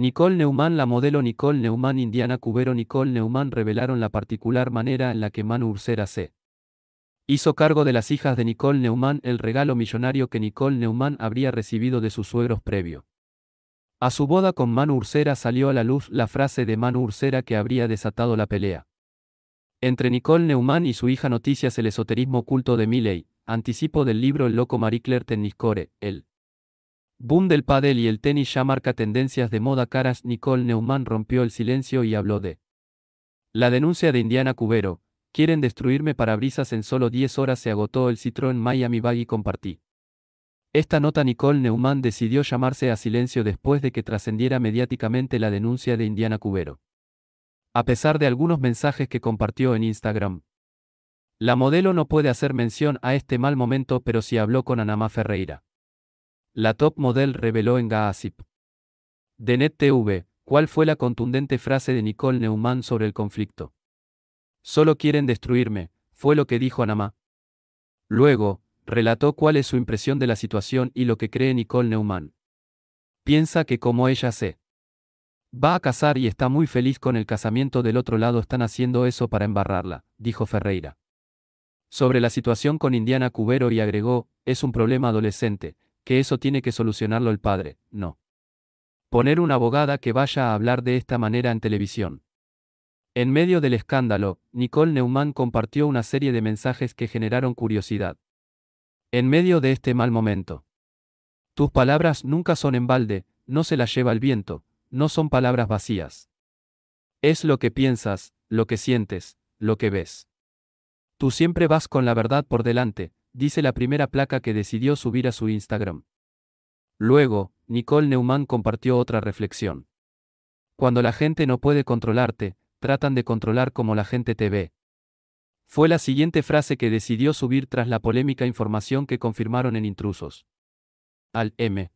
Nicole Neumann La modelo Nicole Neumann Indiana Cubero Nicole Neumann revelaron la particular manera en la que Manu Ursera se hizo cargo de las hijas de Nicole Neumann el regalo millonario que Nicole Neumann habría recibido de sus suegros previo. A su boda con Manu Ursera salió a la luz la frase de Manu Ursera que habría desatado la pelea. Entre Nicole Neumann y su hija Noticias El esoterismo oculto de Milley, anticipo del libro El loco Marie Claire Teniscore, el Boom del pádel y el tenis ya marca tendencias de moda caras. Nicole Neumann rompió el silencio y habló de la denuncia de Indiana Cubero. Quieren destruirme para brisas en solo 10 horas se agotó el citrón Miami Baggy. compartí. Esta nota Nicole Neumann decidió llamarse a silencio después de que trascendiera mediáticamente la denuncia de Indiana Cubero. A pesar de algunos mensajes que compartió en Instagram. La modelo no puede hacer mención a este mal momento pero sí habló con Anamá Ferreira. La top model reveló en Gaasip. denet TV, ¿cuál fue la contundente frase de Nicole Neumann sobre el conflicto? Solo quieren destruirme, fue lo que dijo Anamá. Luego, relató cuál es su impresión de la situación y lo que cree Nicole Neumann. Piensa que como ella se va a casar y está muy feliz con el casamiento del otro lado están haciendo eso para embarrarla, dijo Ferreira. Sobre la situación con Indiana Cubero y agregó, es un problema adolescente, que eso tiene que solucionarlo el padre, no. Poner una abogada que vaya a hablar de esta manera en televisión. En medio del escándalo, Nicole Neumann compartió una serie de mensajes que generaron curiosidad. En medio de este mal momento. Tus palabras nunca son en balde, no se las lleva el viento, no son palabras vacías. Es lo que piensas, lo que sientes, lo que ves. Tú siempre vas con la verdad por delante, dice la primera placa que decidió subir a su Instagram. Luego, Nicole Neumann compartió otra reflexión. Cuando la gente no puede controlarte, tratan de controlar como la gente te ve. Fue la siguiente frase que decidió subir tras la polémica información que confirmaron en intrusos. Al M.